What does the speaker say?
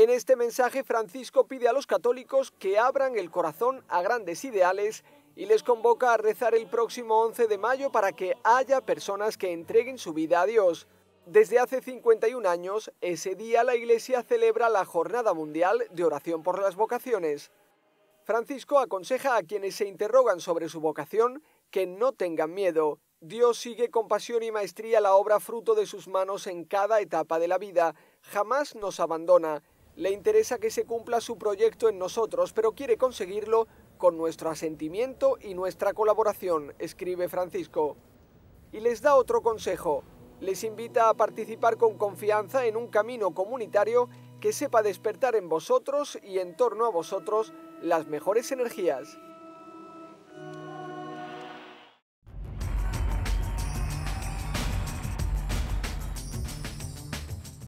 En este mensaje Francisco pide a los católicos que abran el corazón a grandes ideales y les convoca a rezar el próximo 11 de mayo para que haya personas que entreguen su vida a Dios. Desde hace 51 años, ese día la Iglesia celebra la Jornada Mundial de Oración por las Vocaciones. Francisco aconseja a quienes se interrogan sobre su vocación que no tengan miedo. Dios sigue con pasión y maestría la obra fruto de sus manos en cada etapa de la vida. Jamás nos abandona le interesa que se cumpla su proyecto en nosotros, pero quiere conseguirlo con nuestro asentimiento y nuestra colaboración, escribe Francisco. Y les da otro consejo. Les invita a participar con confianza en un camino comunitario que sepa despertar en vosotros y en torno a vosotros las mejores energías.